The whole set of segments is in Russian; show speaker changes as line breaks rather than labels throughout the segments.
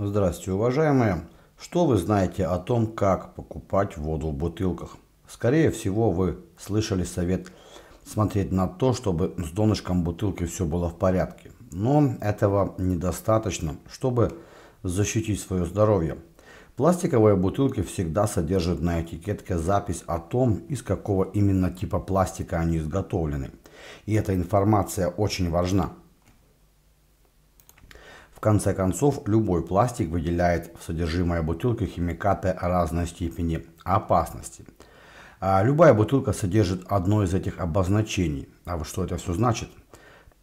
Здравствуйте, уважаемые! Что вы знаете о том, как покупать воду в бутылках? Скорее всего, вы слышали совет смотреть на то, чтобы с донышком бутылки все было в порядке. Но этого недостаточно, чтобы защитить свое здоровье. Пластиковые бутылки всегда содержат на этикетке запись о том, из какого именно типа пластика они изготовлены. И эта информация очень важна. В конце концов, любой пластик выделяет в содержимое бутылки химикаты разной степени опасности. А любая бутылка содержит одно из этих обозначений. А вот что это все значит?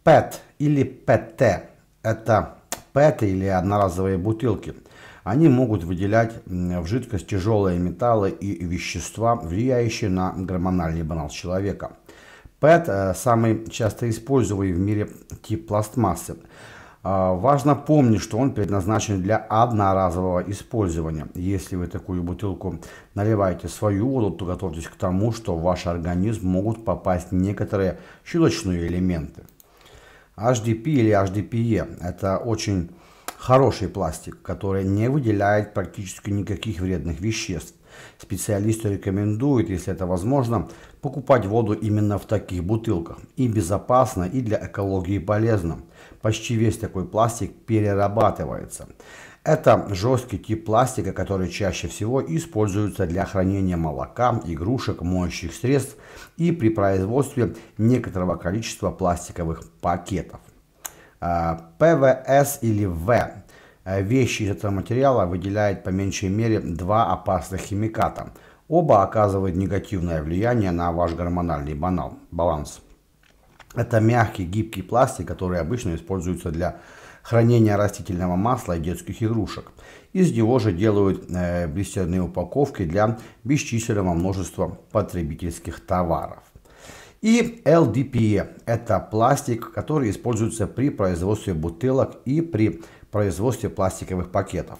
ПЭТ или ПТ – это ПЭТы или одноразовые бутылки. Они могут выделять в жидкость тяжелые металлы и вещества, влияющие на гормональный баланс человека. ПЭТ э, – самый часто используемый в мире тип пластмассы. А, важно помнить, что он предназначен для одноразового использования. Если вы такую бутылку наливаете свою воду, то готовьтесь к тому, что в ваш организм могут попасть некоторые щелочные элементы. HDP или HDPE – это очень Хороший пластик, который не выделяет практически никаких вредных веществ. Специалисты рекомендуют, если это возможно, покупать воду именно в таких бутылках. И безопасно, и для экологии полезно. Почти весь такой пластик перерабатывается. Это жесткий тип пластика, который чаще всего используется для хранения молока, игрушек, моющих средств и при производстве некоторого количества пластиковых пакетов. А, ПВС или В. А, вещи из этого материала выделяют по меньшей мере два опасных химиката. Оба оказывают негативное влияние на ваш гормональный банал, баланс. Это мягкий гибкий пластик, который обычно используется для хранения растительного масла и детских игрушек. Из него же делают э, блистерные упаковки для бесчисленного множества потребительских товаров. И LDPE – это пластик, который используется при производстве бутылок и при производстве пластиковых пакетов.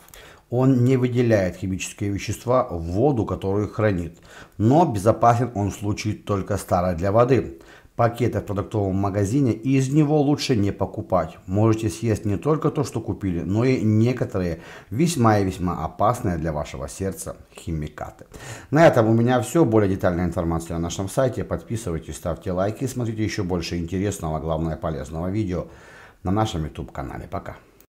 Он не выделяет химические вещества в воду, которую хранит, но безопасен он в случае только старой для воды пакета в продуктовом магазине и из него лучше не покупать. Можете съесть не только то, что купили, но и некоторые весьма и весьма опасные для вашего сердца химикаты. На этом у меня все. Более детальная информация на нашем сайте. Подписывайтесь, ставьте лайки, смотрите еще больше интересного, главное полезного видео на нашем YouTube канале. Пока!